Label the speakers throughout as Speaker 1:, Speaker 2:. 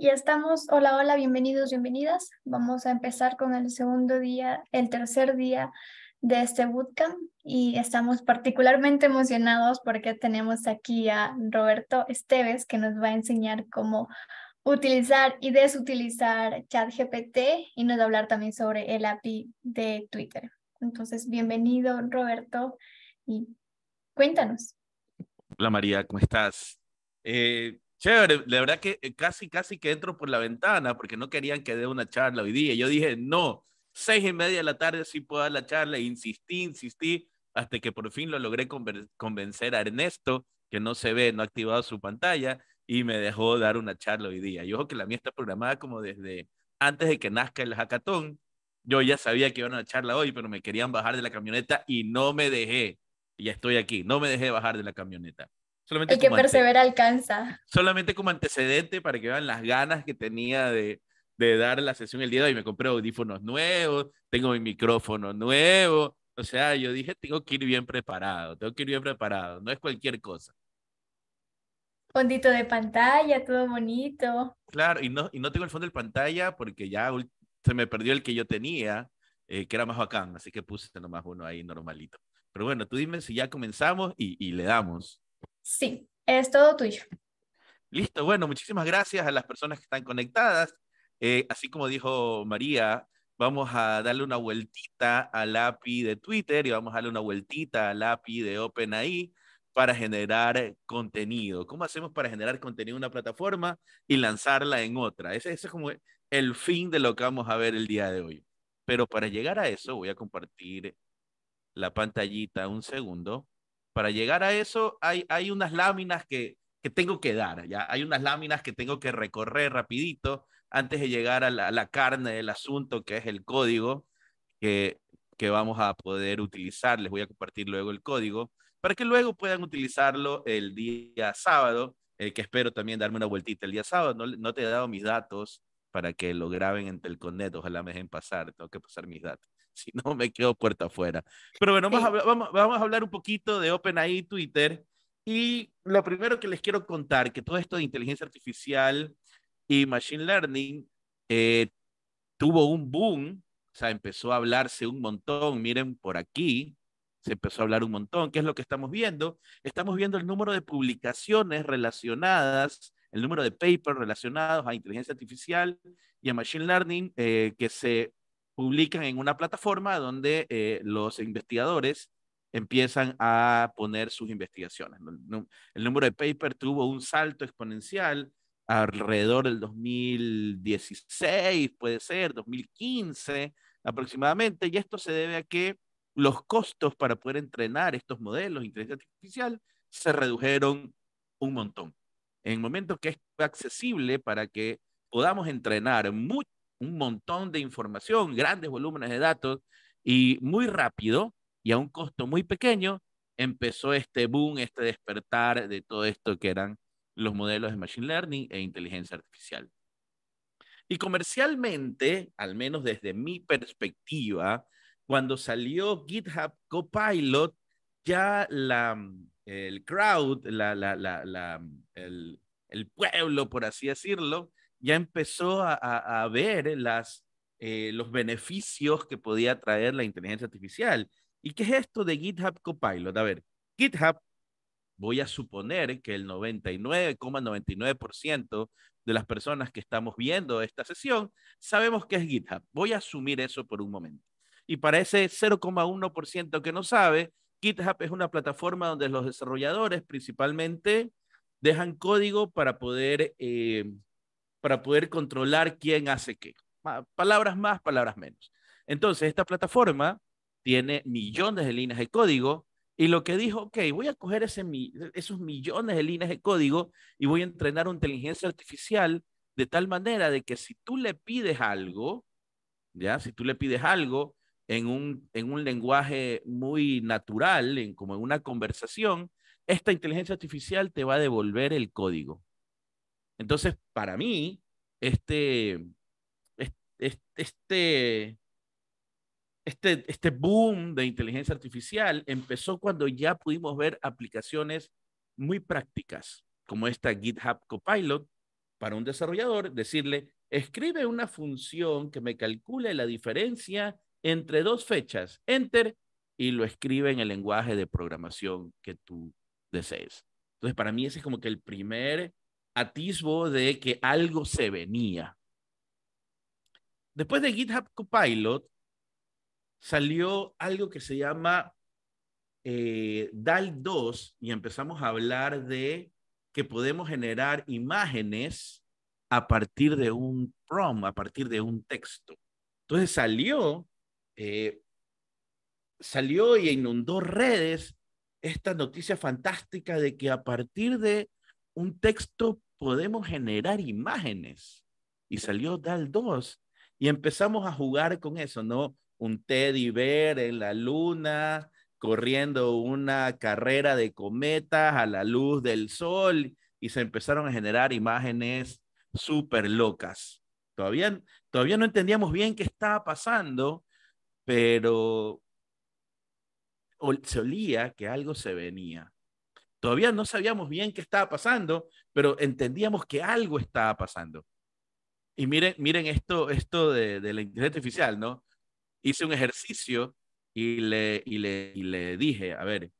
Speaker 1: ya estamos. Hola, hola, bienvenidos, bienvenidas. Vamos a empezar con el segundo día, el tercer día de este bootcamp y estamos particularmente emocionados porque tenemos aquí a Roberto Esteves que nos va a enseñar cómo utilizar y desutilizar ChatGPT y nos va a hablar también sobre el API de Twitter. Entonces, bienvenido Roberto y cuéntanos.
Speaker 2: Hola María, ¿cómo estás? Eh, Chévere, la verdad que eh, casi, casi que entro por la ventana porque no querían que dé una charla hoy día. Yo dije, no, seis y media de la tarde sí puedo dar la charla. Insistí, insistí, hasta que por fin lo logré convencer a Ernesto, que no se ve, no ha activado su pantalla, y me dejó dar una charla hoy día. Yo ojo que la mía está programada como desde antes de que nazca el hackathon. Yo ya sabía que iban a charla hoy, pero me querían bajar de la camioneta y no me dejé. Ya estoy aquí, no me dejé bajar de la camioneta. Solamente que persevera
Speaker 1: alcanza.
Speaker 2: Solamente como antecedente para que vean las ganas que tenía de, de dar la sesión el día de hoy. Me compré audífonos nuevos, tengo mi micrófono nuevo. O sea, yo dije, tengo que ir bien preparado, tengo que ir bien preparado. No es cualquier cosa.
Speaker 1: Fondito de pantalla, todo bonito.
Speaker 2: Claro, y no, y no tengo el fondo de pantalla porque ya se me perdió el que yo tenía, eh, que era más bacán, así que puse nomás uno ahí normalito. Pero bueno, tú dime si ya comenzamos y, y le damos.
Speaker 1: Sí, es todo tuyo.
Speaker 2: Listo, bueno, muchísimas gracias a las personas que están conectadas. Eh, así como dijo María, vamos a darle una vueltita al API de Twitter y vamos a darle una vueltita al API de OpenAI para generar contenido. ¿Cómo hacemos para generar contenido en una plataforma y lanzarla en otra? ese, es como el fin de lo que vamos a ver el día de hoy. Pero para llegar a eso voy a compartir la pantallita un segundo. Para llegar a eso hay, hay unas láminas que, tengo que dar, ya hay unas láminas que tengo que recorrer rapidito antes de llegar a la, carne del asunto, que es el código que, que vamos a poder utilizar. Les voy a compartir luego el código para que luego puedan utilizarlo el día sábado, eh, que espero también darme una vueltita el día sábado. No, te he dado mis datos para que lo graben en Telconet, ojalá me dejen pasar, tengo que pasar mis datos. si no me quedo puerta afuera. Pero bueno, vamos, a, vamos, a hablar un poquito de OpenAI Twitter. Y lo primero que les quiero contar, que todo esto de inteligencia artificial y machine learning eh, tuvo un boom, o sea, empezó a hablarse un montón, miren por aquí, se empezó a hablar un montón, ¿qué es lo que estamos viendo? Estamos viendo el número de publicaciones relacionadas, el número de papers relacionados a inteligencia artificial y a machine learning eh, que se publican en una plataforma donde eh, los investigadores empiezan a poner sus investigaciones. El número de papers tuvo un salto exponencial alrededor del 2016, puede ser, 2015 aproximadamente, y esto se debe a que los costos para poder entrenar estos modelos de inteligencia artificial se redujeron un montón. En momentos momento que es accesible para que podamos entrenar mucho un montón de información, grandes volúmenes de datos y muy rápido y a un costo muy pequeño empezó este boom, este despertar de todo esto que eran los modelos de Machine Learning e inteligencia artificial. Y comercialmente, al menos desde mi perspectiva, cuando salió GitHub Copilot, ya mm, el crowd, mm, el pueblo, por así decirlo, ya empezó a, ver eh, los beneficios que podía traer la inteligencia artificial. ¿Y qué es esto de GitHub Copilot? A ver, GitHub, voy a suponer que el 99,99% de las personas que estamos viendo esta sesión sabemos que es GitHub. Voy a asumir eso por un momento. Y para ese 0,1% que no sabe, GitHub es una plataforma donde los desarrolladores principalmente dejan código para poder eh, para poder controlar quién hace qué. Palabras más, palabras menos. Entonces, esta plataforma tiene millones de líneas de código y lo que dijo, ok, voy a coger esos millones de líneas de código y voy a entrenar una inteligencia artificial de tal manera de que si tú le pides algo, ¿ya? Si tú le pides algo en un, en un lenguaje muy natural, como en una conversación, esta inteligencia artificial te va a devolver el código. Entonces, para mí, este, este, este, este boom de inteligencia artificial empezó cuando ya pudimos ver aplicaciones muy prácticas, como esta GitHub Copilot, para un desarrollador, decirle, escribe una función que me calcule la diferencia entre dos fechas, enter, y lo escribe en el lenguaje de programación que tú desees. Entonces, para mí ese es como que el primer atisbo de que algo se venía. Después de GitHub Copilot, salió algo que se llama eh, DAL 2 y empezamos a hablar de que podemos generar imágenes a partir de un prom, a partir de un texto. Entonces salió, eh, salió y inundó redes esta noticia fantástica de que a partir de un texto podemos generar imágenes. Y salió DAL 2 y empezamos a jugar con eso, ¿no? Un teddy bear en la luna, corriendo una carrera de cometas a la luz del sol y se empezaron a generar imágenes súper locas. Todavía, todavía no entendíamos bien qué estaba pasando, pero se olía que algo se venía. Todavía no sabíamos bien qué estaba pasando, pero entendíamos que algo estaba pasando. Y miren, miren esto, esto de, la inteligencia oficial ¿no? Hice un ejercicio y le, y le, le dije, a ver,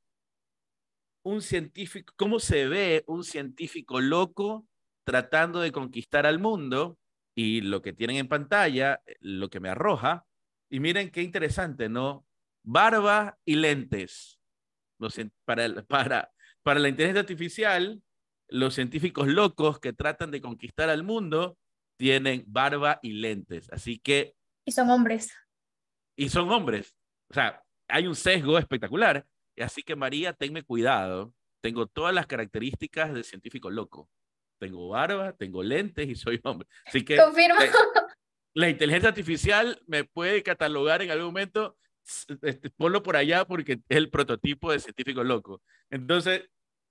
Speaker 2: un científico, ¿cómo se ve un científico loco tratando de conquistar al mundo? Y lo que tienen en pantalla, lo que me arroja, y miren qué interesante, ¿no? Barba y lentes. Para, para, para la inteligencia artificial, los científicos locos que tratan de conquistar al mundo tienen barba y lentes. Así que... Y son hombres. Y son hombres. O sea, hay un sesgo espectacular. Así que María, tenme cuidado. Tengo todas las características de científico loco. Tengo barba, tengo lentes y soy hombre. Así que... Confirmo. la inteligencia artificial me puede catalogar en algún momento, este, ponlo por allá porque es el prototipo de científico loco. Entonces,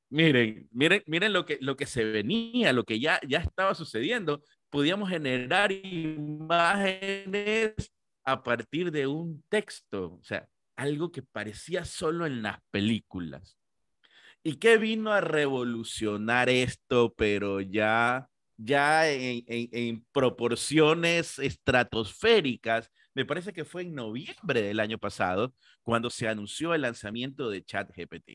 Speaker 2: miren, miren, miren lo que, lo que se venía, lo que ya, ya estaba sucediendo. Podíamos generar imágenes a partir de un texto, o sea, algo que parecía solo en las películas. ¿Y qué vino a revolucionar esto, pero ya, ya en proporciones estratosféricas? Me parece que fue en noviembre del año pasado cuando se anunció el lanzamiento de ChatGPT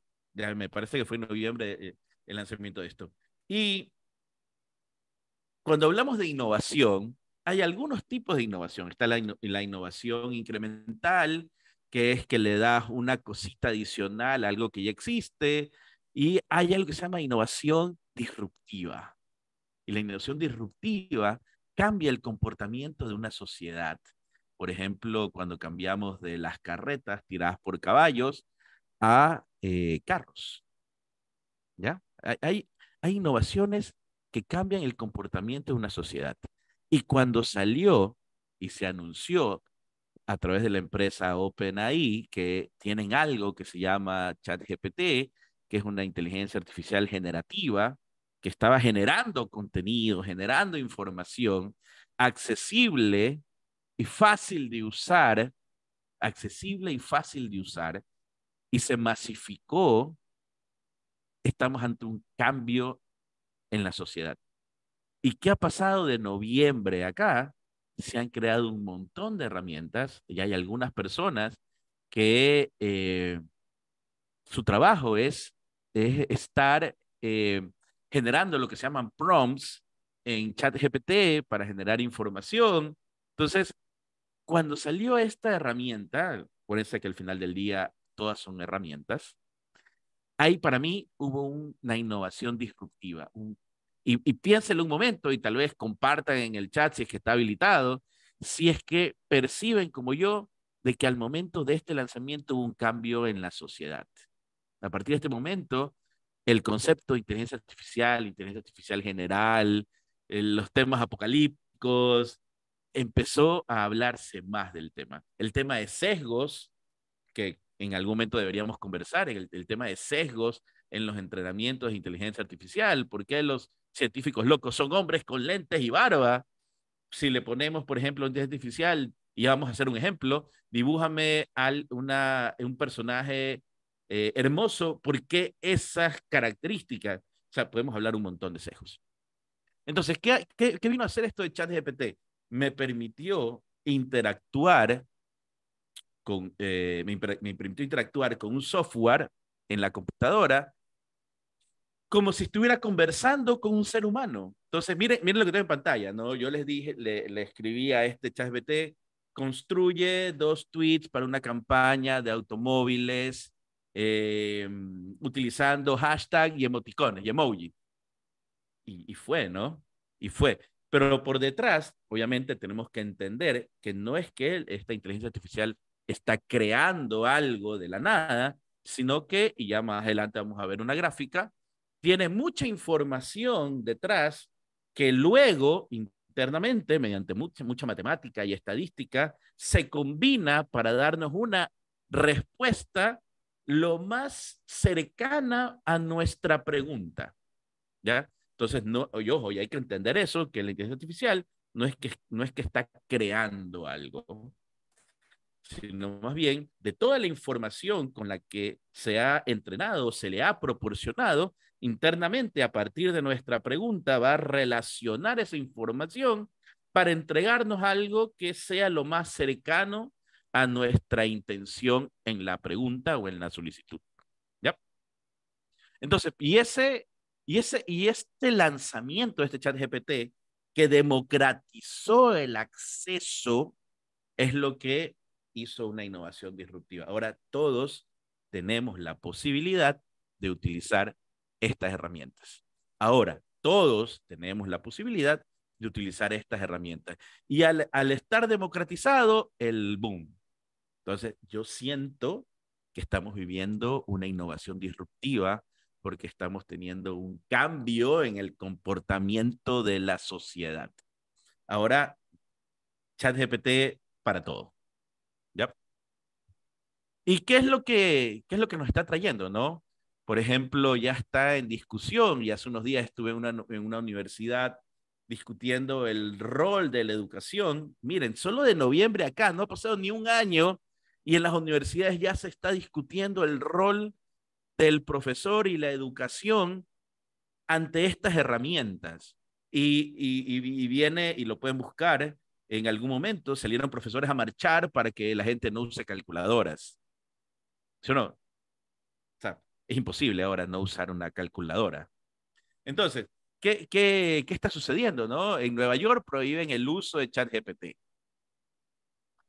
Speaker 2: me parece que fue en noviembre eh, el lanzamiento de esto. Y cuando hablamos de innovación, hay algunos tipos de innovación. Está la, la innovación incremental, que es que le das una cosita adicional a algo que ya existe, y hay algo que se llama innovación disruptiva. Y la innovación disruptiva cambia el comportamiento de una sociedad. Por ejemplo, cuando cambiamos de las carretas tiradas por caballos a eh, carros. ¿Ya? Hay, hay innovaciones que cambian el comportamiento de una sociedad. Y cuando salió y se anunció a través de la empresa OpenAI, que tienen algo que se llama ChatGPT, que es una inteligencia artificial generativa, que estaba generando contenido, generando información accesible y fácil de usar, accesible y fácil de usar, y se masificó, estamos ante un cambio en la sociedad. ¿Y qué ha pasado de noviembre acá? Se han creado un montón de herramientas y hay algunas personas que eh, su trabajo es, estar eh, generando lo que se llaman prompts en chat GPT para generar información. Entonces, cuando salió esta herramienta, por eso que al final del día todas son herramientas. Ahí para mí hubo una innovación disruptiva. y, y un momento y tal vez compartan en el chat si es que está habilitado, si es que perciben como yo de que al momento de este lanzamiento hubo un cambio en la sociedad. A partir de este momento, el concepto de inteligencia artificial, inteligencia artificial general, eh, los temas apocalípticos, empezó a hablarse más del tema. El tema de sesgos, que en algún momento deberíamos conversar, el, el tema de sesgos en los entrenamientos de inteligencia artificial, por qué los científicos locos son hombres con lentes y barba. Si le ponemos, por ejemplo, inteligencia artificial, y vamos a hacer un ejemplo, dibújame a una, un personaje eh, hermoso, ¿por qué esas características? O sea, podemos hablar un montón de sesgos. Entonces, ¿qué, qué, qué vino a hacer esto de ChatGPT? Me permitió interactuar con, eh, me, me permitió interactuar con un software en la computadora como si estuviera conversando con un ser humano. Entonces, miren, miren lo que tengo en pantalla, ¿no? Yo les dije, le, le escribí a este ChatGPT, construye dos tweets para una campaña de automóviles eh, utilizando hashtag y emoticones y emoji. y fue, ¿no? Y fue. Pero por detrás, obviamente, tenemos que entender que no es que esta inteligencia artificial está creando algo de la nada, sino que, y ya más adelante vamos a ver una gráfica, tiene mucha información detrás que luego internamente, mediante mucha, mucha matemática y estadística, se combina para darnos una respuesta lo más cercana a nuestra pregunta. ¿Ya? Entonces, no, ojo, y hay que entender eso, que la inteligencia artificial no es que, no es que está creando algo, sino más bien de toda la información con la que se ha entrenado, se le ha proporcionado internamente a partir de nuestra pregunta, va a relacionar esa información para entregarnos algo que sea lo más cercano a nuestra intención en la pregunta o en la solicitud. ¿Ya? Entonces, y ese, y ese, y este lanzamiento de este chat GPT que democratizó el acceso es lo que hizo una innovación disruptiva. Ahora todos tenemos la posibilidad de utilizar estas herramientas. Ahora, todos tenemos la posibilidad de utilizar estas herramientas. Y al, estar democratizado, el boom. Entonces, yo siento que estamos viviendo una innovación disruptiva porque estamos teniendo un cambio en el comportamiento de la sociedad. Ahora, ChatGPT para todo. ¿Y qué es, lo que, es lo que nos está trayendo, no? Por ejemplo, ya está en discusión, y hace unos días estuve en una, en una universidad discutiendo el rol de la educación. Miren, solo de noviembre acá, no ha pasado ni un año, y en las universidades ya se está discutiendo el rol del profesor y la educación ante estas herramientas. Y, y, viene, y lo pueden buscar, en algún momento salieron profesores a marchar para que la gente no use calculadoras. ¿Sí o no? es imposible ahora no usar una calculadora. Entonces, ¿qué, qué, está sucediendo? No? En Nueva York prohíben el uso de ChatGPT.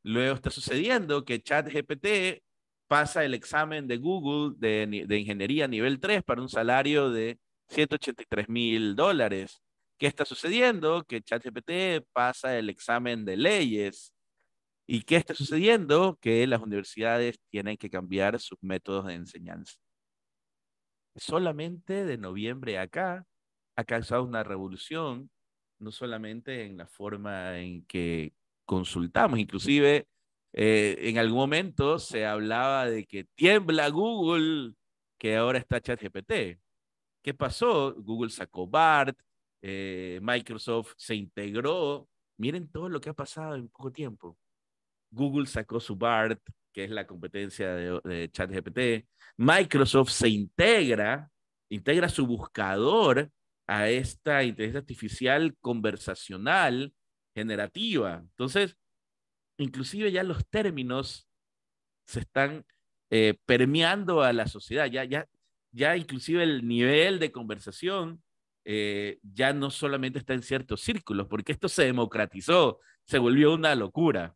Speaker 2: Luego está sucediendo que ChatGPT pasa el examen de Google de, de ingeniería nivel 3 para un salario de 183 mil dólares. ¿Qué está sucediendo? Que ChatGPT pasa el examen de leyes. ¿Y qué está sucediendo? Que las universidades tienen que cambiar sus métodos de enseñanza. Solamente de noviembre acá ha causado una revolución, no solamente en la forma en que consultamos, inclusive eh, en algún momento se hablaba de que tiembla Google, que ahora está ChatGPT. ¿Qué pasó? Google sacó BART, eh, Microsoft se integró. Miren todo lo que ha pasado en poco tiempo. Google sacó su BART, que es la competencia de, ChatGPT. Microsoft se integra, integra su buscador a esta inteligencia artificial conversacional generativa. Entonces, inclusive ya los términos se están eh, permeando a la sociedad, ya, ya, ya inclusive el nivel de conversación eh, ya no solamente está en ciertos círculos, porque esto se democratizó, se volvió una locura.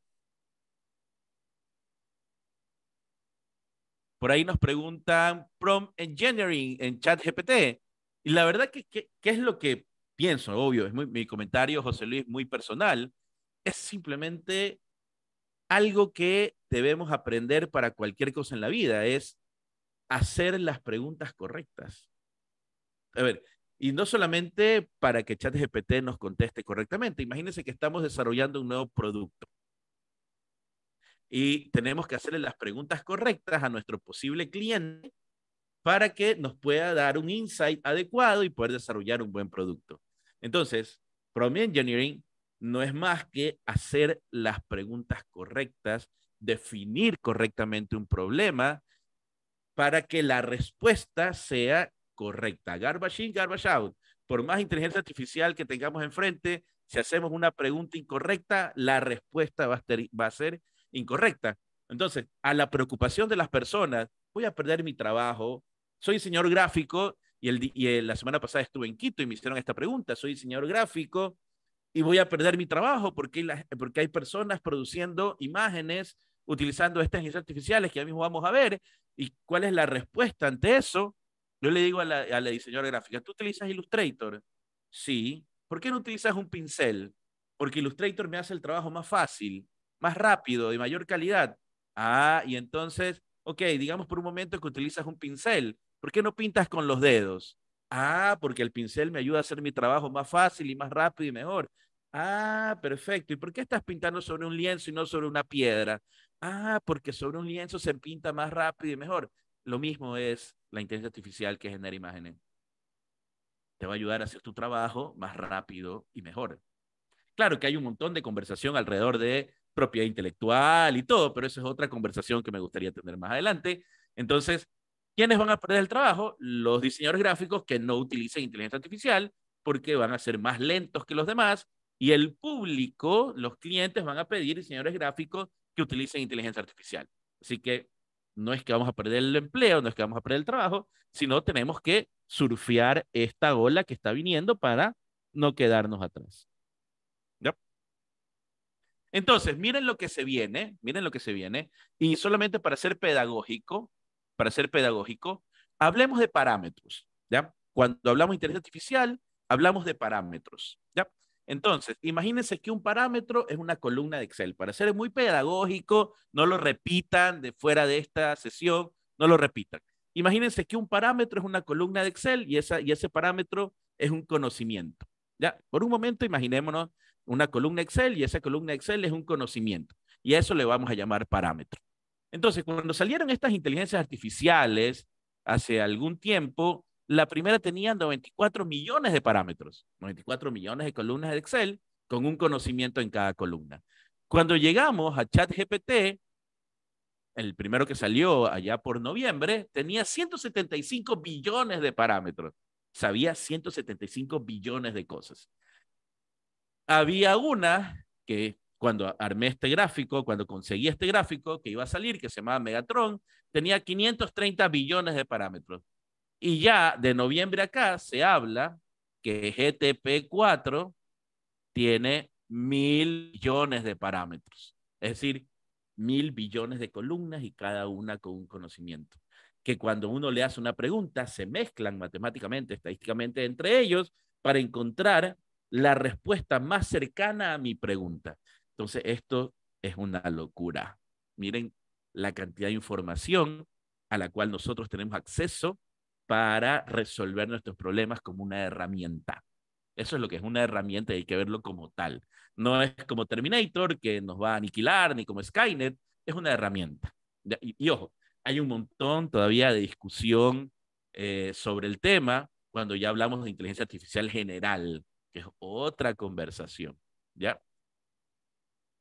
Speaker 2: Por ahí nos preguntan Prom Engineering en ChatGPT. Y la verdad que, qué es lo que pienso, obvio, es mi comentario, José Luis, muy personal. Es simplemente algo que debemos aprender para cualquier cosa en la vida, es hacer las preguntas correctas. A ver, y no solamente para que ChatGPT nos conteste correctamente. Imagínense que estamos desarrollando un nuevo producto. Y tenemos que hacerle las preguntas correctas a nuestro posible cliente para que nos pueda dar un insight adecuado y poder desarrollar un buen producto. Entonces, Prompt Engineering no es más que hacer las preguntas correctas, definir correctamente un problema para que la respuesta sea correcta. Garbage in, garbage out. Por más inteligencia artificial que tengamos enfrente, si hacemos una pregunta incorrecta, la respuesta va a, ser, incorrecta. Entonces, a la preocupación de las personas, voy a perder mi trabajo, soy diseñador gráfico y, la semana pasada estuve en Quito y me hicieron esta pregunta, soy diseñador gráfico y voy a perder mi trabajo porque, hay personas produciendo imágenes utilizando estas inteligencias artificiales que ahora mismo vamos a ver y cuál es la respuesta ante eso. Yo le digo a la, a diseñadora gráfica, ¿tú utilizas Illustrator? Sí. ¿Por qué no utilizas un pincel? Porque Illustrator me hace el trabajo más fácil, más rápido, de mayor calidad. Ah, y entonces, ok, digamos por un momento que utilizas un pincel. ¿Por qué no pintas con los dedos? Ah, porque el pincel me ayuda a hacer mi trabajo más fácil y más rápido y mejor. Ah, perfecto. ¿Y por qué estás pintando sobre un lienzo y no sobre una piedra? Ah, porque sobre un lienzo se pinta más rápido y mejor. Lo mismo es la inteligencia artificial que genera imágenes. Te va a ayudar a hacer tu trabajo más rápido y mejor. Claro que hay un montón de conversación alrededor de propiedad intelectual y todo, pero esa es otra conversación que me gustaría tener más adelante. Entonces, ¿quiénes van a perder el trabajo? Los diseñadores gráficos que no utilicen inteligencia artificial porque van a ser más lentos que los demás y el público, los clientes van a pedir diseñadores gráficos que utilicen inteligencia artificial. Así que no es que vamos a perder el empleo, no es que vamos a perder el trabajo, sino tenemos que surfear esta ola que está viniendo para no quedarnos atrás. Entonces, miren lo que se viene, miren lo que se viene, y solamente para ser pedagógico, para ser pedagógico, hablemos de parámetros, ¿ya? Cuando hablamos de inteligencia artificial, hablamos de parámetros, ¿ya? Entonces, imagínense que un parámetro es una columna de Excel. Para ser muy pedagógico, no lo repitan de fuera de esta sesión, no lo repitan. Imagínense que un parámetro es una columna de Excel y, esa, y ese parámetro es un conocimiento. Ya, por un momento imaginémonos una columna Excel y esa columna Excel es un conocimiento y a eso le vamos a llamar parámetro. Entonces, cuando salieron estas inteligencias artificiales hace algún tiempo, la primera tenía 94 millones de parámetros, 94 millones de columnas de Excel con un conocimiento en cada columna. Cuando llegamos a ChatGPT, el primero que salió allá por noviembre, tenía 175 billones de parámetros. Sabía 175 billones de cosas. Había una que cuando armé este gráfico, cuando conseguí este gráfico que iba a salir, que se llamaba Megatron, tenía 530 billones de parámetros. Y ya de noviembre acá se habla que GTP4 tiene mil millones de parámetros, es decir, mil billones de columnas y cada una con un conocimiento. Que cuando uno le hace una pregunta, se mezclan matemáticamente, estadísticamente entre ellos para encontrar la respuesta más cercana a mi pregunta. Entonces, esto es una locura. Miren la cantidad de información a la cual nosotros tenemos acceso para resolver nuestros problemas como una herramienta. Eso es lo que es una herramienta y hay que verlo como tal. No es como Terminator que nos va a aniquilar, ni como Skynet, es una herramienta. Y, ojo, hay un montón todavía de discusión eh, sobre el tema cuando ya hablamos de inteligencia artificial general, que es otra conversación, ¿ya?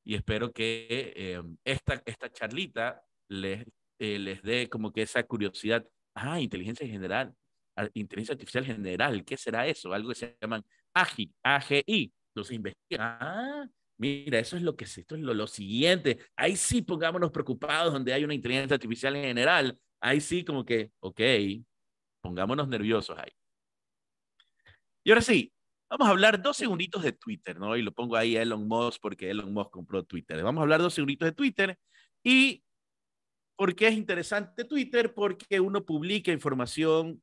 Speaker 2: Y espero que eh, esta, esta charlita les, eh, les dé como que esa curiosidad Ah, inteligencia general, ah, inteligencia artificial general, ¿qué será eso? Algo que se llaman AGI, AGI. los investigan, ah, mira, eso es lo que es, esto es lo, siguiente. Ahí sí pongámonos preocupados donde hay una inteligencia artificial en general. Ahí sí como que, ok, pongámonos nerviosos ahí. Y ahora sí, vamos a hablar dos segunditos de Twitter, ¿no? Y lo pongo ahí a Elon Musk porque Elon Musk compró Twitter. Vamos a hablar dos segunditos de Twitter y ¿Por qué es interesante Twitter? Porque uno publica información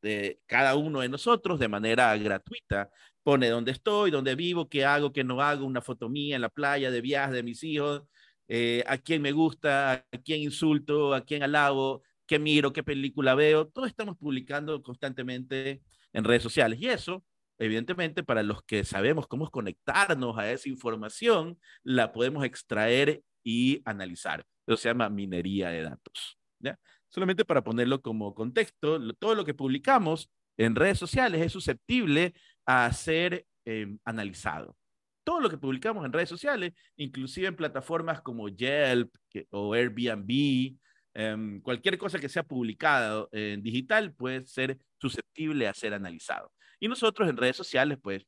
Speaker 2: de cada uno de nosotros de manera gratuita. Pone dónde estoy, dónde vivo, qué hago, qué no hago, una foto mía en la playa, de viaje de mis hijos, eh, a quién me gusta, a quién insulto, a quién alabo, qué miro, qué película veo. Todos estamos publicando constantemente en redes sociales. Y eso, evidentemente, para los que sabemos cómo conectarnos a esa información, la podemos extraer y analizar. Eso se llama minería de datos. ¿ya? Solamente para ponerlo como contexto, todo lo que publicamos en redes sociales es susceptible a ser em, analizado. Todo lo que publicamos en redes sociales, inclusive en plataformas como Yelp o Airbnb, em, cualquier cosa que sea publicada eh, en digital puede ser susceptible a ser analizado. Y nosotros en redes sociales, pues,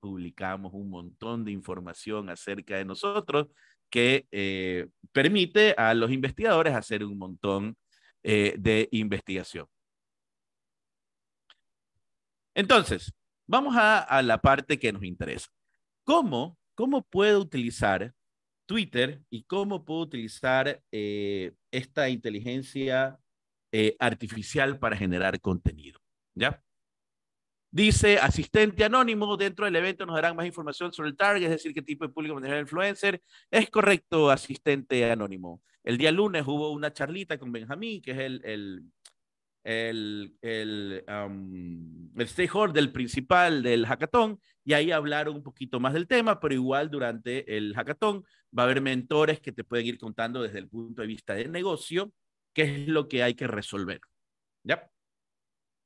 Speaker 2: publicamos un montón de información acerca de nosotros que eh, permite a los investigadores hacer un montón eh, de investigación. Entonces, vamos a, la parte que nos interesa. ¿Cómo, cómo puedo utilizar Twitter y cómo puedo utilizar eh, esta inteligencia artificial para generar contenido? ¿Ya? Dice asistente anónimo, dentro del evento nos darán más información sobre el target, es decir, qué tipo de público manejará el influencer. Es correcto, asistente anónimo. El día lunes hubo una charlita con Benjamín, que es el, el, el, um, el, stakeholder del principal del hackathon, y ahí hablaron un poquito más del tema, pero igual durante el hackathon va a haber mentores que te pueden ir contando desde el punto de vista del negocio qué es lo que hay que resolver. ¿Ya?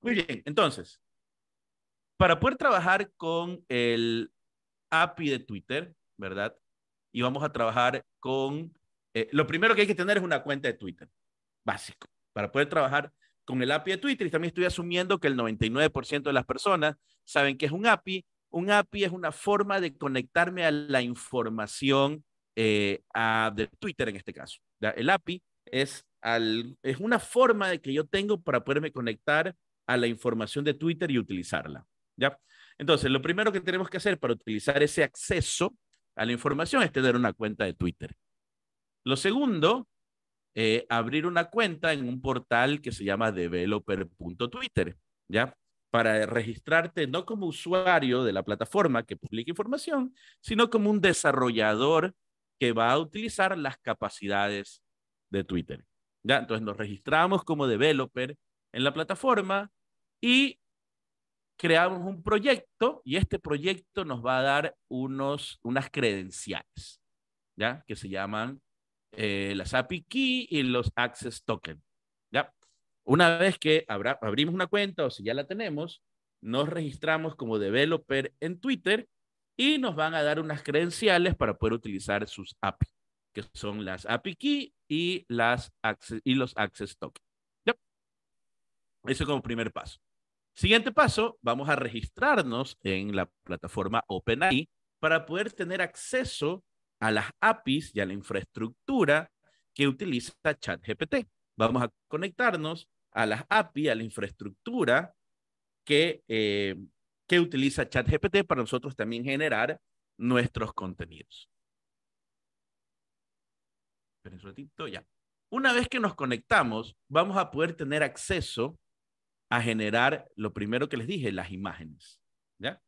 Speaker 2: Muy bien, entonces, para poder trabajar con el API de Twitter, ¿verdad? Y vamos a trabajar con, eh, lo primero que hay que tener es una cuenta de Twitter, básico, para poder trabajar con el API de Twitter. Y también estoy asumiendo que el 99% de las personas saben que es un API. Un API es una forma de conectarme a la información eh, de Twitter en este caso. El API es, es una forma de que yo tengo para poderme conectar a la información de Twitter y utilizarla. ¿ya? Entonces, lo primero que tenemos que hacer para utilizar ese acceso a la información es tener una cuenta de Twitter. Lo segundo, eh, abrir una cuenta en un portal que se llama developer.twitter, ¿ya? Para registrarte no como usuario de la plataforma que publica información, sino como un desarrollador que va a utilizar las capacidades de Twitter. ¿ya? Entonces nos registramos como developer en la plataforma y creamos un proyecto y este proyecto nos va a dar unos, unas credenciales, ¿ya? Que se llaman eh, las API Key y los Access Token, ¿ya? Una vez que abrimos una cuenta o si ya la tenemos, nos registramos como developer en Twitter y nos van a dar unas credenciales para poder utilizar sus API, que son las API Key y, las access, y los Access Token. Ese Eso como primer paso. Siguiente paso, vamos a registrarnos en la plataforma OpenAI para poder tener acceso a las APIs y a la infraestructura que utiliza ChatGPT. Vamos a conectarnos a las API, a la infraestructura que, eh, que utiliza ChatGPT para nosotros también generar nuestros contenidos. Esperen ratito, ya. Una vez que nos conectamos, vamos a poder tener acceso a generar lo primero que les dije, las imágenes. ¿ya?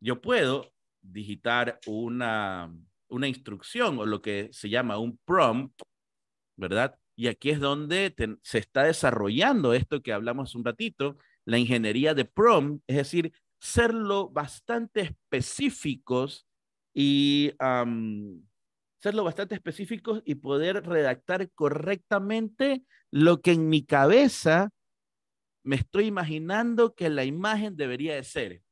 Speaker 2: Yo puedo digitar una, una instrucción o lo que se llama un prompt, ¿verdad? Y aquí es donde se está desarrollando esto que hablamos un ratito, la ingeniería de prompt, es decir, serlo bastante específicos y serlo bastante específicos y poder redactar correctamente lo que en mi cabeza me estoy imaginando que la imagen debería de ser.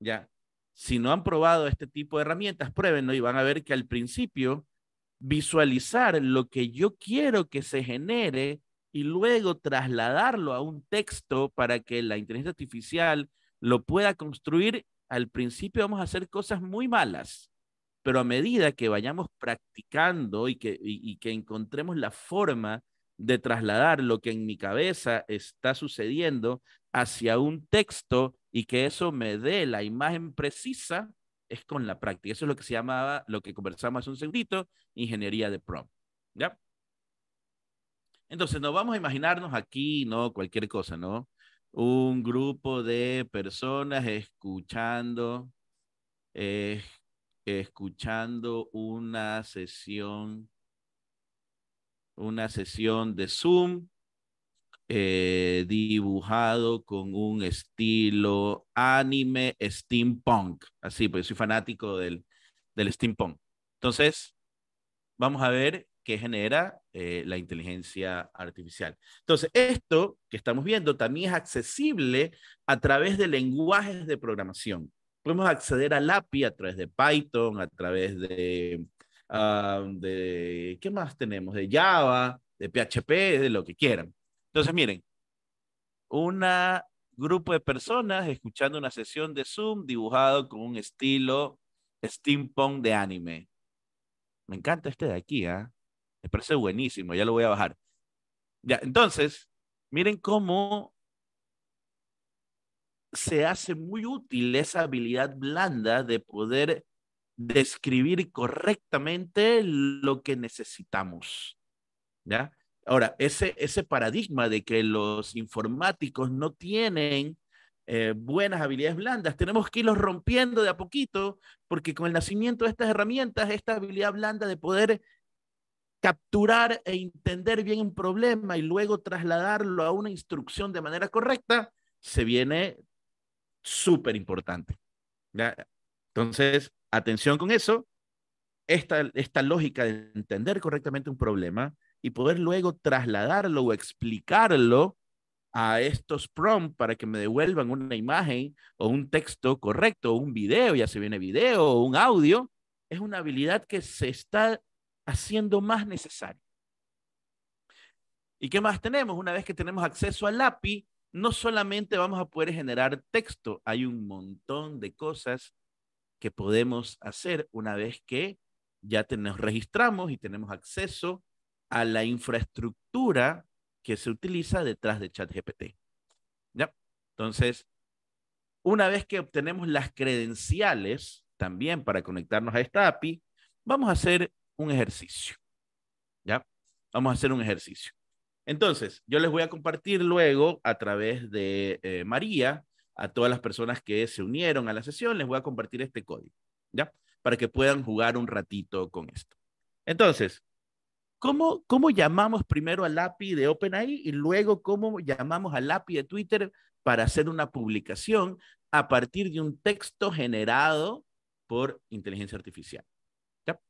Speaker 2: Ya, si no han probado este tipo de herramientas, pruébenlo y van a ver que al principio visualizar lo que yo quiero que se genere y luego trasladarlo a un texto para que la inteligencia artificial lo pueda construir, al principio vamos a hacer cosas muy malas, pero a medida que vayamos practicando y que, y que encontremos la forma de trasladar lo que en mi cabeza está sucediendo hacia un texto y que eso me dé la imagen precisa es con la práctica. Eso es lo que se llamaba, lo que conversamos hace un segundito, ingeniería de prompt. ¿Ya? Entonces, nos vamos a imaginarnos aquí, no, cualquier cosa, ¿no? Un grupo de personas escuchando, escuchando una sesión una sesión de Zoom eh, dibujado con un estilo anime steampunk. Así, pues soy fanático del, del steampunk. Entonces, vamos a ver qué genera eh, la inteligencia artificial. Entonces, esto que estamos viendo también es accesible a través de lenguajes de programación. Podemos acceder al API a través de Python, a través de Ah, de, ¿qué más tenemos? De Java, de PHP, de lo que quieran. Entonces, miren, un grupo de personas escuchando una sesión de Zoom dibujado con un estilo steampunk de anime. Me encanta este de aquí, ¿ah? Me parece buenísimo, ya lo voy a bajar. Ya, entonces, miren cómo se hace muy útil esa habilidad blanda de poder describir correctamente lo que necesitamos. ¿Ya? Ahora, ese, ese paradigma de que los informáticos no tienen eh, buenas habilidades blandas, tenemos que irlos rompiendo de a poquito, porque con el nacimiento de estas herramientas, esta habilidad blanda de poder capturar e entender bien un problema y luego trasladarlo a una instrucción de manera correcta, se viene súper importante. Entonces, Atención con eso, esta, esta lógica de entender correctamente un problema y poder luego trasladarlo o explicarlo a estos prompts para que me devuelvan una imagen o un texto correcto, o un video, ya se viene video, o un audio, es una habilidad que se está haciendo más necesaria. ¿Y qué más tenemos? Una vez que tenemos acceso al API, no solamente vamos a poder generar texto, hay un montón de cosas que podemos hacer una vez que ya nos registramos y tenemos acceso a la infraestructura que se utiliza detrás de ChatGPT. ¿Ya? Entonces, una vez que obtenemos las credenciales también para conectarnos a esta API, vamos a hacer un ejercicio. ¿Ya? Vamos a hacer un ejercicio. Entonces, yo les voy a compartir luego a través de eh, María a todas las personas que se unieron a la sesión, les voy a compartir este código, ¿ya? Para que puedan jugar un ratito con esto. Entonces, ¿cómo, cómo llamamos primero al API de OpenAI y luego cómo llamamos al API de Twitter para hacer una publicación a partir de un texto generado por inteligencia artificial? ¿ya?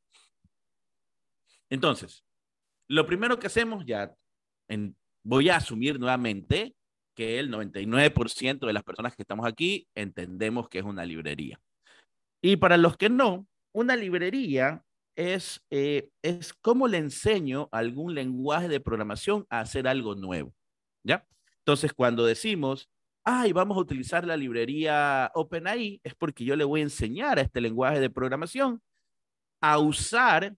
Speaker 2: Entonces, lo primero que hacemos ya, voy a asumir nuevamente que el 99% de las personas que estamos aquí entendemos que es una librería. Y para los que no, una librería es, eh, es cómo le enseño algún lenguaje de programación a hacer algo nuevo. ¿ya? Entonces, cuando decimos, ay, vamos a utilizar la librería OpenAI, es porque yo le voy a enseñar a este lenguaje de programación a usar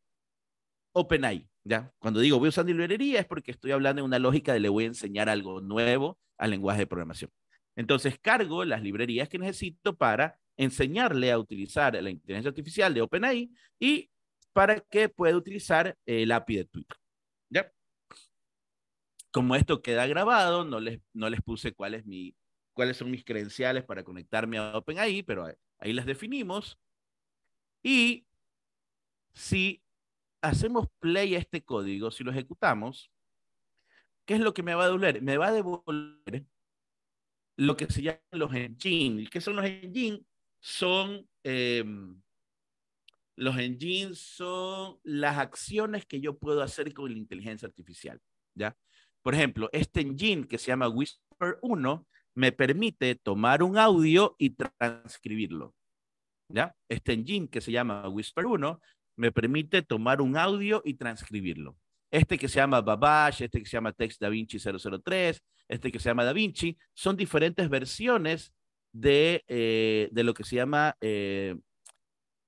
Speaker 2: OpenAI. ¿ya? Cuando digo voy usando librería es porque estoy hablando de una lógica de le voy a enseñar algo nuevo al lenguaje de programación. Entonces cargo las librerías que necesito para enseñarle a utilizar la inteligencia artificial de OpenAI y para que pueda utilizar el API de Twitter. ¿Ya? Como esto queda grabado, no les, no les puse cuál mi, cuáles son mis credenciales para conectarme a OpenAI, pero ahí las definimos. Y si hacemos play a este código, si lo ejecutamos, ¿qué es lo que me va a devolver? Me va a devolver lo que se llaman los engines. ¿Qué son los engines? Son, em, los engines son las acciones que yo puedo hacer con la inteligencia artificial, ¿ya? Por ejemplo, este engine que se llama Whisper 1 me permite tomar un audio y transcribirlo. ¿Ya? Este engine que se llama Whisper 1 me permite tomar un audio y transcribirlo. Este que se llama Babash, este que se llama Text Da Vinci 003, este que se llama Da Vinci, son diferentes versiones de, eh, lo que se llama eh,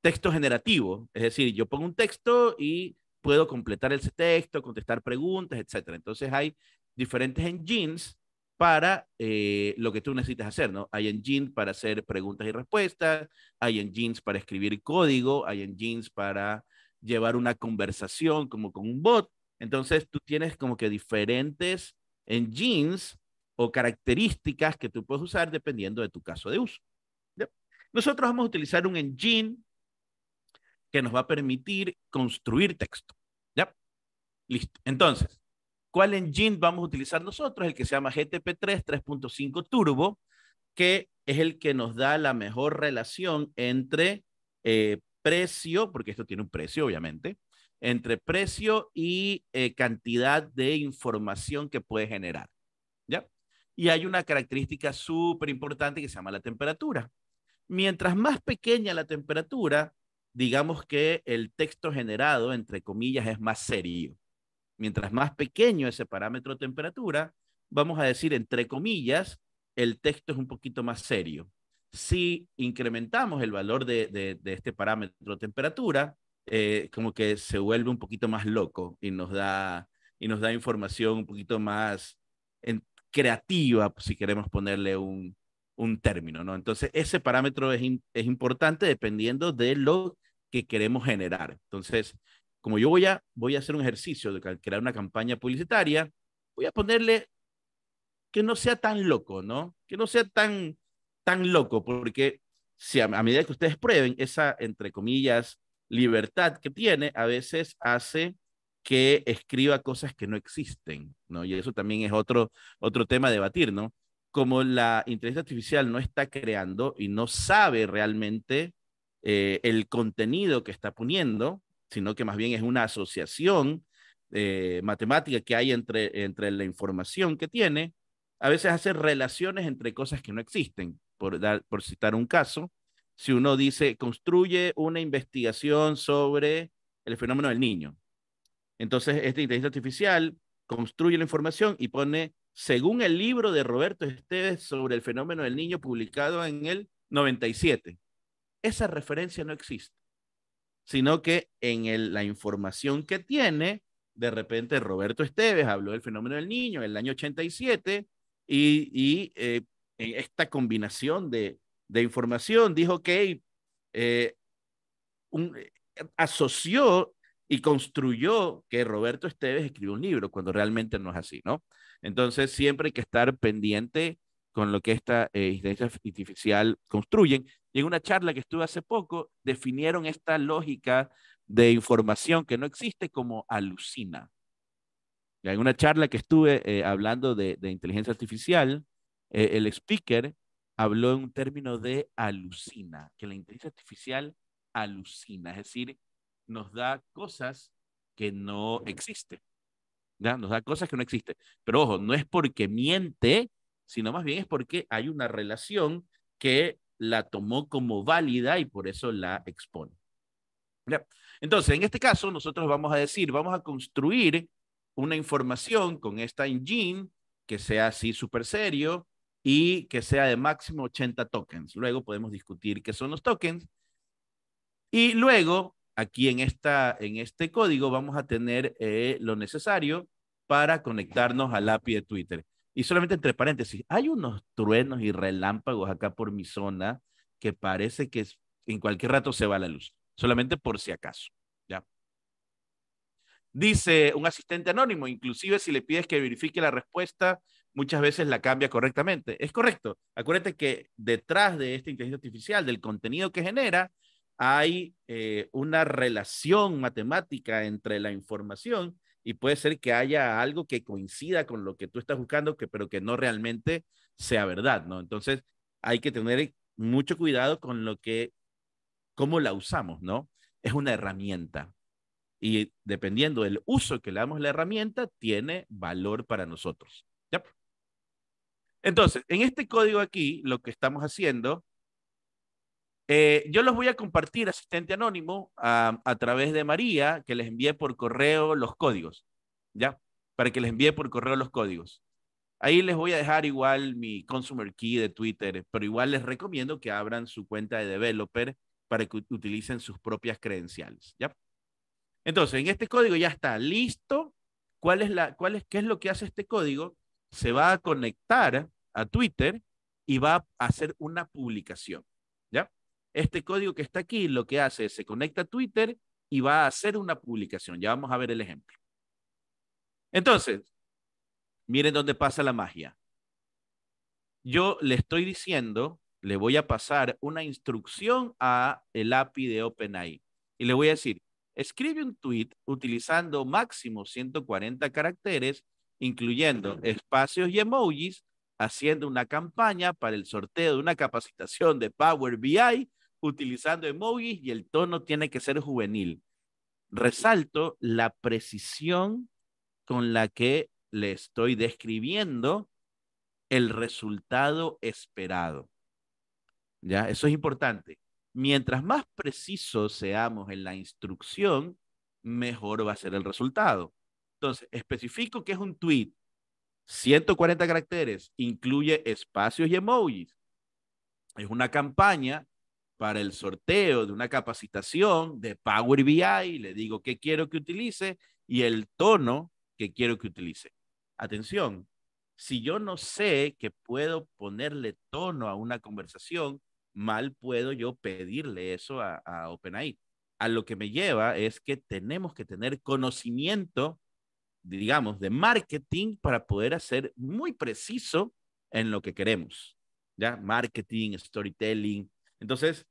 Speaker 2: texto generativo. Es decir, yo pongo un texto y puedo completar ese texto, contestar preguntas, etc. Entonces hay diferentes engines para eh, lo que tú necesitas hacer, ¿no? Hay engines para hacer preguntas y respuestas, hay engines para escribir código, hay engines para llevar una conversación como con un bot. Entonces tú tienes como que diferentes engines o características que tú puedes usar dependiendo de tu caso de uso. Nosotros vamos a utilizar un engine que nos va a permitir construir texto. ¿Ya? Listo. Entonces, ¿Cuál engine vamos a utilizar nosotros? El que se llama GTP3 3.5 Turbo, que es el que nos da la mejor relación entre eh, precio, porque esto tiene un precio, obviamente, entre precio y eh, cantidad de información que puede generar. ¿Ya? Y hay una característica súper importante que se llama la temperatura. Mientras más pequeña la temperatura, digamos que el texto generado, entre comillas, es más serio. Mientras más pequeño ese parámetro temperatura, vamos a decir, entre comillas, el texto es un poquito más serio. Si incrementamos el valor de, este parámetro temperatura, eh, como que se vuelve un poquito más loco y nos da, y nos da información un poquito más en, creativa, si queremos ponerle un, un término, ¿no? Entonces, ese parámetro es, es importante dependiendo de lo que queremos generar. Entonces, como yo voy a, voy a hacer un ejercicio de crear una campaña publicitaria, voy a ponerle que no sea tan loco, ¿no? Que no sea tan, tan loco, porque si a, medida que ustedes prueben esa, entre comillas, libertad que tiene, a veces hace que escriba cosas que no existen, ¿no? Y eso también es otro, otro tema a debatir, ¿no? Como la inteligencia artificial no está creando y no sabe realmente eh, el contenido que está poniendo, sino que más bien es una asociación eh, matemática que hay entre, entre la información que tiene. A veces hace relaciones entre cosas que no existen, por, dar, por citar un caso. Si uno dice, construye una investigación sobre el fenómeno del niño. Entonces, esta inteligencia artificial construye la información y pone, según el libro de Roberto Esteves sobre el fenómeno del niño publicado en el 97. Esa referencia no existe sino que en la información que tiene, de repente Roberto Esteves habló del fenómeno del niño en el año 87 y, eh, esta combinación de, información dijo que eh, eh, asoció y construyó que Roberto Esteves escribió un libro cuando realmente no es así, ¿no? Entonces siempre hay que estar pendiente con lo que esta eh, artificial construyen. Y en una charla que estuve hace poco, definieron esta lógica de información que no existe como alucina. en una charla que estuve eh, hablando de, inteligencia artificial, eh, el speaker habló en un término de alucina, que la inteligencia artificial alucina, es decir, nos da cosas que no existen. ¿ya? Nos da cosas que no existen. Pero ojo, no es porque miente, sino más bien es porque hay una relación que la tomó como válida y por eso la expone. Entonces, en este caso, nosotros vamos a decir, vamos a construir una información con esta engine que sea así súper serio y que sea de máximo 80 tokens. Luego podemos discutir qué son los tokens. Y luego, aquí en, esta, en este código, vamos a tener eh, lo necesario para conectarnos al API de Twitter. Y solamente entre paréntesis, hay unos truenos y relámpagos acá por mi zona que parece que en cualquier rato se va la luz, solamente por si acaso. ¿ya? Dice un asistente anónimo, inclusive si le pides que verifique la respuesta, muchas veces la cambia correctamente. Es correcto. Acuérdate que detrás de esta inteligencia artificial, del contenido que genera, hay eh, una relación matemática entre la información y puede ser que haya algo que coincida con lo que tú estás buscando, que, pero que no realmente sea verdad, ¿no? Entonces hay que tener mucho cuidado con lo que, cómo la usamos, ¿no? Es una herramienta. Y dependiendo del uso que le damos la herramienta, tiene valor para nosotros. ¿Ya? Entonces, en este código aquí, lo que estamos haciendo eh, yo los voy a compartir, asistente anónimo, a, través de María, que les envíe por correo los códigos, ¿ya? Para que les envíe por correo los códigos. Ahí les voy a dejar igual mi consumer key de Twitter, pero igual les recomiendo que abran su cuenta de developer para que utilicen sus propias credenciales, ¿ya? Entonces, en este código ya está listo. ¿Cuál es la, cuál es, ¿Qué es lo que hace este código? Se va a conectar a Twitter y va a hacer una publicación. Este código que está aquí lo que hace es se conecta a Twitter y va a hacer una publicación. Ya vamos a ver el ejemplo. Entonces, miren dónde pasa la magia. Yo le estoy diciendo, le voy a pasar una instrucción a el API de OpenAI y le voy a decir, escribe un tweet utilizando máximo 140 caracteres, incluyendo espacios y emojis, haciendo una campaña para el sorteo de una capacitación de Power BI utilizando emojis y el tono tiene que ser juvenil. Resalto la precisión con la que le estoy describiendo el resultado esperado. ¿Ya? Eso es importante. Mientras más precisos seamos en la instrucción, mejor va a ser el resultado. Entonces, especifico que es un tweet, 140 caracteres, incluye espacios y emojis. Es una campaña, para el sorteo de una capacitación de Power BI, le digo qué quiero que utilice y el tono que quiero que utilice. Atención, si yo no sé que puedo ponerle tono a una conversación, mal puedo yo pedirle eso a, OpenAI. A lo que me lleva es que tenemos que tener conocimiento, digamos, de marketing para poder hacer muy preciso en lo que queremos, ¿ya? Marketing, storytelling. Entonces,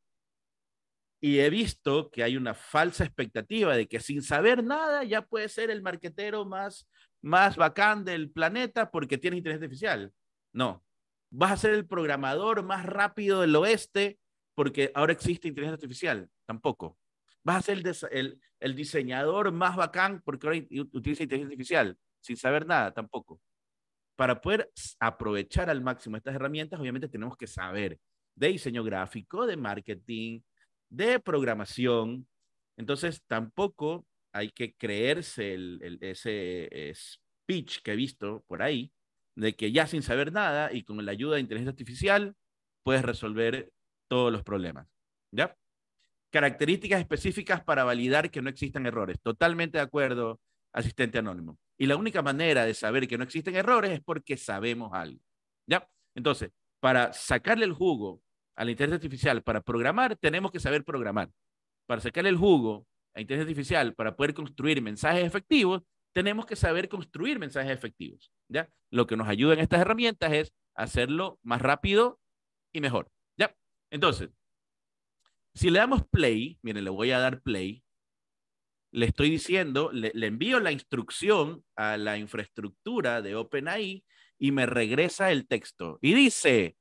Speaker 2: y he visto que hay una falsa expectativa de que sin saber nada ya puede ser el marquetero más, más bacán del planeta porque tienes inteligencia artificial. No, vas a ser el programador más rápido del oeste porque ahora existe inteligencia artificial. Tampoco. Vas a ser el, el, el diseñador más bacán porque ahora utiliza inteligencia artificial sin saber nada. Tampoco. Para poder aprovechar al máximo estas herramientas, obviamente tenemos que saber de diseño gráfico, de marketing, de programación. Entonces, tampoco hay que creerse ese eh, speech que he visto por ahí, de que ya sin saber nada y con la ayuda de inteligencia artificial puedes resolver todos los problemas. ¿Ya? Características específicas para validar que no existan errores. Totalmente de acuerdo, asistente anónimo. Y la única manera de saber que no existen errores es porque sabemos algo. ¿Ya? Entonces, para sacarle el jugo a la inteligencia artificial para programar, tenemos que saber programar. Para sacar el jugo a inteligencia artificial, para poder construir mensajes efectivos, tenemos que saber construir mensajes efectivos. ¿ya? Lo que nos ayuda en estas herramientas es hacerlo más rápido y mejor. ¿ya? Entonces, si le damos play, miren, le voy a dar play, le estoy diciendo, le envío la instrucción a la infraestructura de OpenAI y me regresa el texto. Y dice,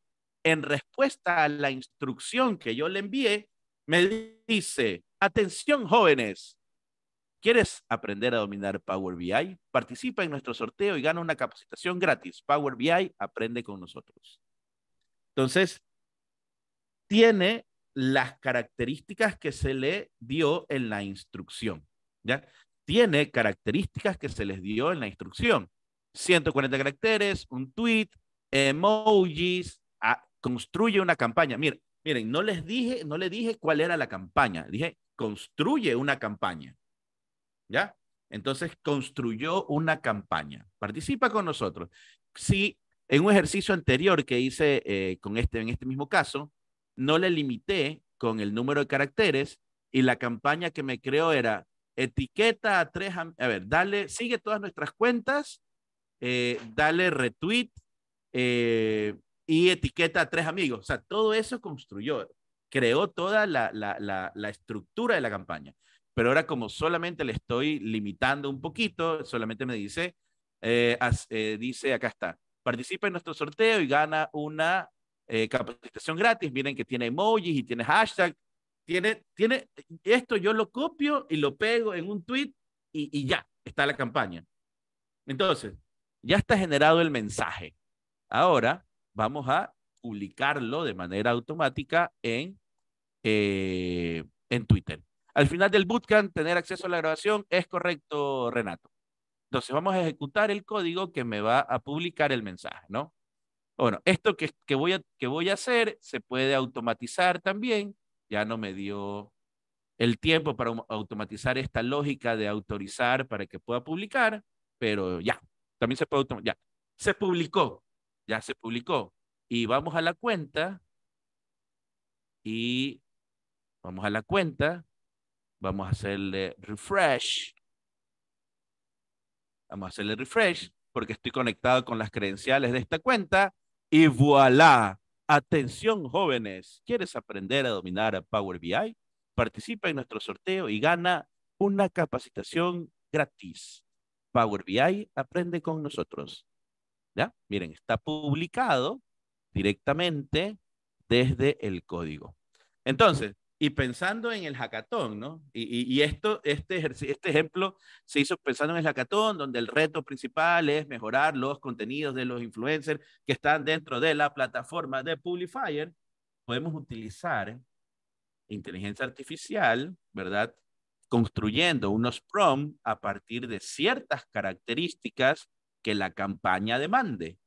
Speaker 2: en respuesta a la instrucción que yo le envié, me dice, atención jóvenes, ¿quieres aprender a dominar Power BI? Participa en nuestro sorteo y gana una capacitación gratis. Power BI aprende con nosotros. Entonces, tiene las características que se le dio en la instrucción. ¿ya? Tiene características que se les dio en la instrucción. 140 caracteres, un tweet, emojis, construye una campaña. Miren, miren, no les dije, no le dije cuál era la campaña, dije construye una campaña. ¿Ya? Entonces construyó una campaña. Participa con nosotros. Si en un ejercicio anterior que hice eh, con este, en este mismo caso, no le limité con el número de caracteres y la campaña que me creó era etiqueta a tres, a ver, dale, sigue todas nuestras cuentas, eh, dale retweet, eh, y etiqueta a tres amigos. O sea, todo eso construyó, creó toda la, la, estructura de la campaña. Pero ahora como solamente le estoy limitando un poquito, solamente me dice, eh, eh, dice acá está, participa en nuestro sorteo y gana una eh, capacitación gratis. Miren que tiene emojis y tiene hashtag. Tiene, tiene, esto yo lo copio y lo pego en un tweet y ya está la campaña. Entonces, ya está generado el mensaje. Ahora, vamos a publicarlo de manera automática en, eh, en Twitter. Al final del bootcamp, tener acceso a la grabación es correcto, Renato. Entonces vamos a ejecutar el código que me va a publicar el mensaje, ¿no? Bueno, esto que, que, voy a, que voy a hacer se puede automatizar también. Ya no me dio el tiempo para automatizar esta lógica de autorizar para que pueda publicar, pero ya, también se puede Ya, se publicó. Ya se publicó. Y vamos a la cuenta. Y vamos a la cuenta. Vamos a hacerle refresh. Vamos a hacerle refresh porque estoy conectado con las credenciales de esta cuenta. Y voilà. Atención jóvenes, ¿quieres aprender a dominar a Power BI? Participa en nuestro sorteo y gana una capacitación gratis. Power BI aprende con nosotros. ¿Ya? Miren, está publicado directamente desde el código. Entonces, y pensando en el hackathon, ¿no? Y, esto, este, este ejemplo se hizo pensando en el hackathon, donde el reto principal es mejorar los contenidos de los influencers que están dentro de la plataforma de Publifier. Podemos utilizar inteligencia artificial, ¿verdad? Construyendo unos PROM a partir de ciertas características que la campaña demande.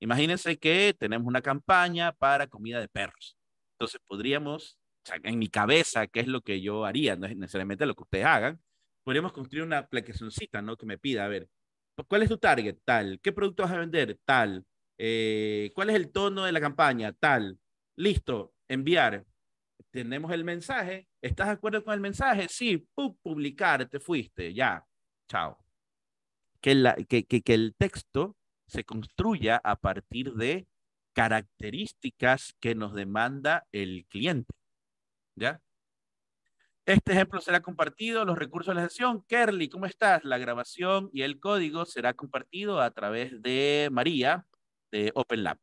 Speaker 2: Imagínense que tenemos una campaña para comida de perros. Entonces podríamos, en mi cabeza, qué es lo que yo haría, no es necesariamente lo que ustedes hagan, podríamos construir una aplicacioncita, ¿no? Que me pida, a ver, ¿cuál es tu target? Tal. ¿Qué producto vas a vender? Tal. Eh, ¿Cuál es el tono de la campaña? Tal. Listo, enviar. Tenemos el mensaje. ¿Estás de acuerdo con el mensaje? Sí, publicar, te fuiste, ya. Chao que, el texto se construya a partir de características que nos demanda el cliente. ¿Ya? Este ejemplo será compartido, los recursos de la sesión. Kerly, ¿cómo estás? La grabación y el código será compartido a través de María de OpenLab.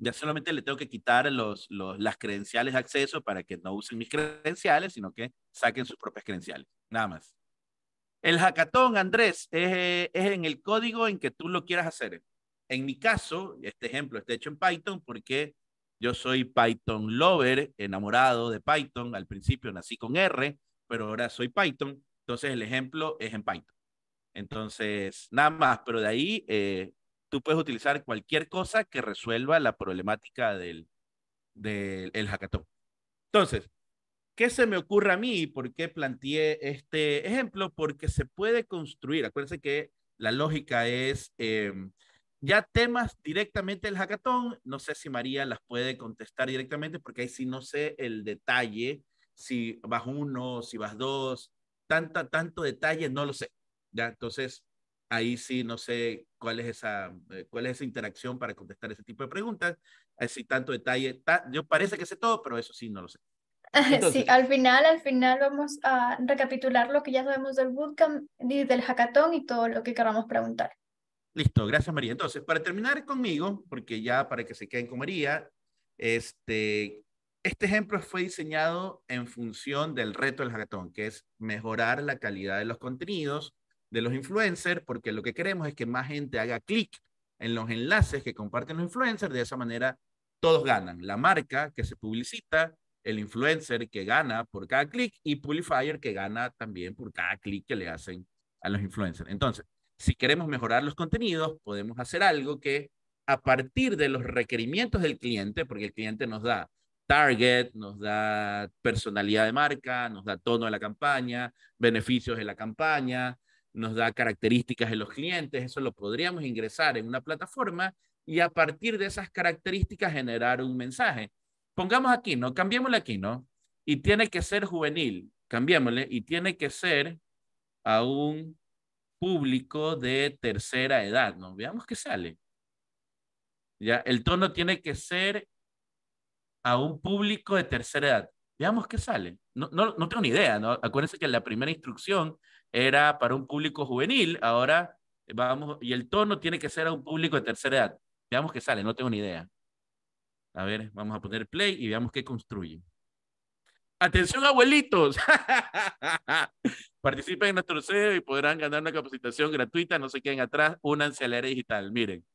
Speaker 2: Ya solamente le tengo que quitar los, las credenciales de acceso para que no usen mis credenciales, sino que saquen sus propias credenciales. Nada más. El hackathon, Andrés, eh, es, en el código en que tú lo quieras hacer. En mi caso, este ejemplo está hecho en Python porque yo soy Python lover, enamorado de Python. Al principio nací con R, pero ahora soy Python. Entonces el ejemplo es en Python. Entonces, nada más, pero de ahí eh, tú puedes utilizar cualquier cosa que resuelva la problemática del, del hackathon. Entonces, ¿Qué se me ocurre a mí? ¿Por qué planteé este ejemplo? Porque se puede construir, acuérdense que la lógica es em, ya temas directamente del hackathon, no sé si María las puede contestar directamente porque ahí sí no sé el detalle, si vas uno, si vas dos, tanta, tanto detalle, no lo sé. ¿ya? Entonces, ahí sí no sé cuál es esa, eh, cuál es esa interacción para contestar ese tipo de preguntas, así tanto detalle, yo parece que sé todo, pero eso sí no lo sé. sí,
Speaker 1: al final, al final vamos a recapitular lo que ya sabemos del bootcamp y del hackathon y todo lo que queramos preguntar.
Speaker 2: Listo, gracias María. Entonces, para terminar conmigo, porque ya para que se queden con María, este, este ejemplo fue diseñado en función del reto del hackathon, que es mejorar la calidad de los contenidos de los influencers, porque lo que queremos es que más gente haga clic en los enlaces que comparten los influencers, de esa manera todos ganan, la marca que se publicita, el influencer que gana por cada clic y pullifier que gana también por cada clic que le hacen a los influencers. Entonces, si queremos mejorar los contenidos, podemos hacer algo que a partir de los requerimientos del cliente, porque el cliente nos da target, nos da personalidad de marca, nos da tono de la campaña, beneficios de la campaña, nos da características de los clientes, eso lo podríamos ingresar en una plataforma y a partir de esas características generar un mensaje pongamos aquí, ¿no? Cambiémosle aquí, ¿no? Y tiene que ser juvenil, cambiémosle, y tiene que ser a un público de tercera edad, ¿no? Veamos qué sale. Ya, el tono tiene que ser a un público de tercera edad. Veamos qué sale. No, no, no tengo ni idea, ¿no? Acuérdense que la primera instrucción era para un público juvenil, ahora vamos, y el tono tiene que ser a un público de tercera edad. Veamos qué sale, no tengo ni idea. A ver, vamos a poner play y veamos qué construyen. Atención, abuelitos. Participen en nuestro CEO y podrán ganar una capacitación gratuita. No se queden atrás. Únanse a la era digital. Miren,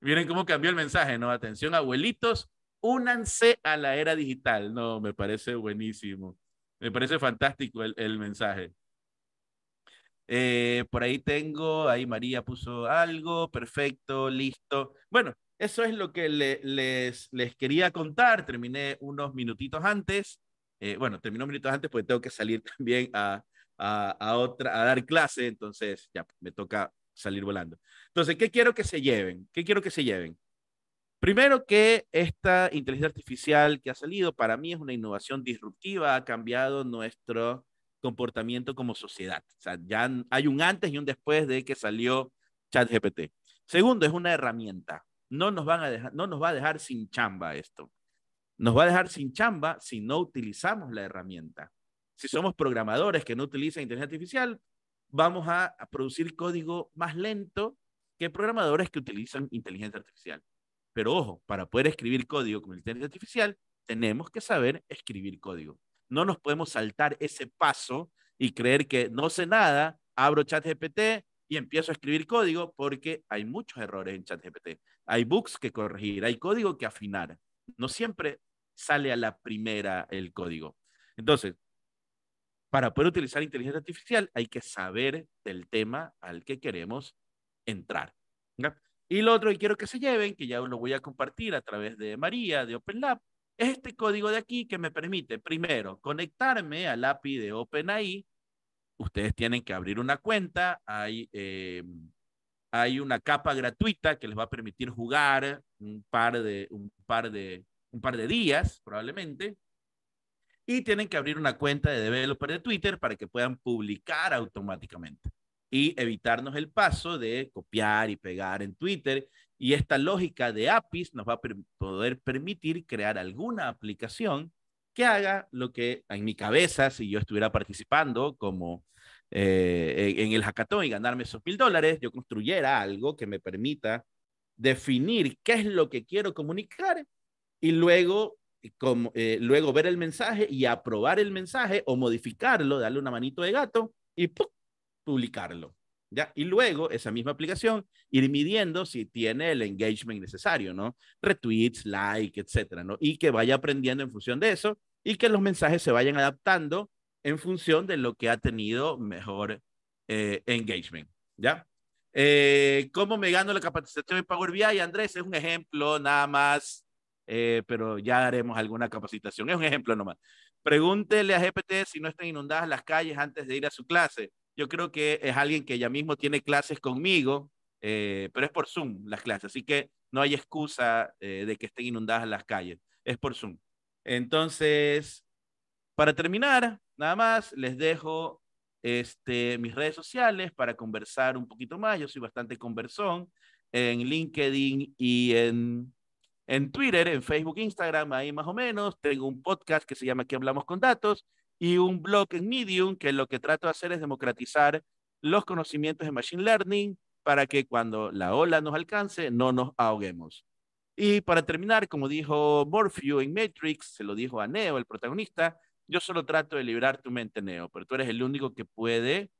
Speaker 2: miren cómo cambió el mensaje, ¿no? Atención, abuelitos. Únanse a la era digital. No, me parece buenísimo. Me parece fantástico el, mensaje. Eh, por ahí tengo, ahí María puso algo, perfecto, listo. Bueno, eso es lo que les, quería contar. Terminé unos minutitos antes. Eh, bueno, terminó minutos antes porque tengo que salir también a, otra, a dar clase, entonces ya me toca salir volando. Entonces, ¿qué quiero que se lleven? ¿Qué quiero que se lleven? Primero que esta inteligencia artificial que ha salido para mí es una innovación disruptiva, ha cambiado nuestro comportamiento como sociedad. O sea, ya hay un antes y un después de que salió ChatGPT. Segundo, es una herramienta no nos, van a dejar, no nos va a dejar sin chamba esto. Nos va a dejar sin chamba si no utilizamos la herramienta. Si somos programadores que no utilizan inteligencia artificial, vamos a producir código más lento que programadores que utilizan inteligencia artificial. Pero ojo, para poder escribir código con inteligencia artificial, tenemos que saber escribir código. No nos podemos saltar ese paso y creer que no sé nada, abro ChatGPT, y empiezo a escribir código porque hay muchos errores en ChatGPT. Hay bugs que corregir, hay código que afinar. No siempre sale a la primera el código. Entonces, para poder utilizar inteligencia artificial hay que saber del tema al que queremos entrar. Y lo otro que quiero que se lleven, que ya lo voy a compartir a través de María, de OpenLab, es este código de aquí que me permite, primero, conectarme al API de OpenAI ustedes tienen que abrir una cuenta, hay, eh, hay una capa gratuita que les va a permitir jugar un par de, un par de, un par de días probablemente. Y tienen que abrir una cuenta de developer de Twitter para que puedan publicar automáticamente y evitarnos el paso de copiar y pegar en Twitter. Y esta lógica de APIs nos va a poder permitir crear alguna aplicación que haga lo que en mi cabeza, si yo estuviera participando como eh, en el hackathon y ganarme esos mil dólares, yo construyera algo que me permita definir qué es lo que quiero comunicar y luego, como, eh, luego ver el mensaje y aprobar el mensaje o modificarlo, darle una manito de gato y publicarlo. ¿Ya? Y luego esa misma aplicación ir midiendo si tiene el engagement necesario, ¿no? Retweets, like, etcétera, ¿no? Y que vaya aprendiendo en función de eso y que los mensajes se vayan adaptando en función de lo que ha tenido mejor eh, engagement. ¿Ya? Eh, ¿Cómo me gano la capacitación en Power BI? Andrés, es un ejemplo nada más, eh, pero ya haremos alguna capacitación. Es un ejemplo nomás. Pregúntele a GPT si no están inundadas las calles antes de ir a su clase. Yo creo que es alguien que ya mismo tiene clases conmigo, pero es por Zoom las clases, así que no hay excusa de que estén inundadas las calles. Es por Zoom. Entonces, para terminar, nada más, les dejo este, mis redes sociales para conversar un poquito más. Yo soy bastante conversón en LinkedIn y en, en Twitter, en Facebook, Instagram, ahí más o menos. Tengo un podcast que se llama Aquí hablamos con datos y un blog en Medium que lo que trato de hacer es democratizar los conocimientos de Machine Learning para que cuando la ola nos alcance no nos ahoguemos. Y para terminar, como dijo Morpheus en Matrix, se lo dijo a Neo, el protagonista, yo solo trato de librar tu mente, Neo, pero tú eres el único que puede,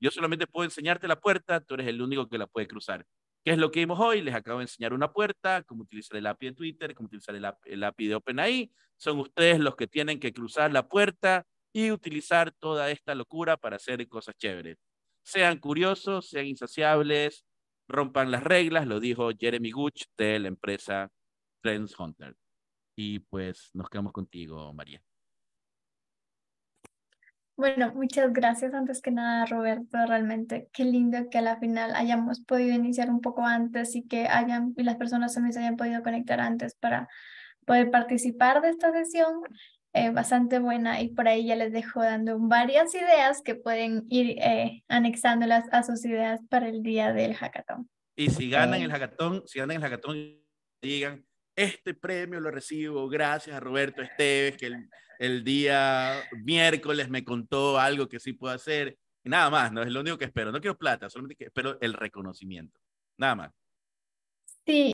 Speaker 2: yo solamente puedo enseñarte la puerta, tú eres el único que la puede cruzar. ¿Qué es lo que vimos hoy? Les acabo de enseñar una puerta, cómo utilizar el API de Twitter, cómo utilizar el API, el API de OpenAI. Son ustedes los que tienen que cruzar la puerta y utilizar toda esta locura para hacer cosas chéveres. Sean curiosos, sean insaciables, rompan las reglas, lo dijo Jeremy Gooch de la empresa Trends Hunter. Y pues nos quedamos contigo, María.
Speaker 1: Bueno, muchas gracias antes que nada, Roberto. Realmente qué lindo que a la final hayamos podido iniciar un poco antes y que hayan y las personas también se hayan podido conectar antes para poder participar de esta sesión eh, bastante buena y por ahí ya les dejo dando varias ideas que pueden ir eh, anexándolas a sus ideas para el día del hackathon.
Speaker 2: Y si ganan el hackathon, si ganan el hackathon, digan, este premio lo recibo gracias a Roberto Esteves, que el, día miércoles me contó algo que sí puedo hacer. nada más, no es lo único que espero. No quiero plata, solamente que espero el reconocimiento. Nada más.
Speaker 1: Sí,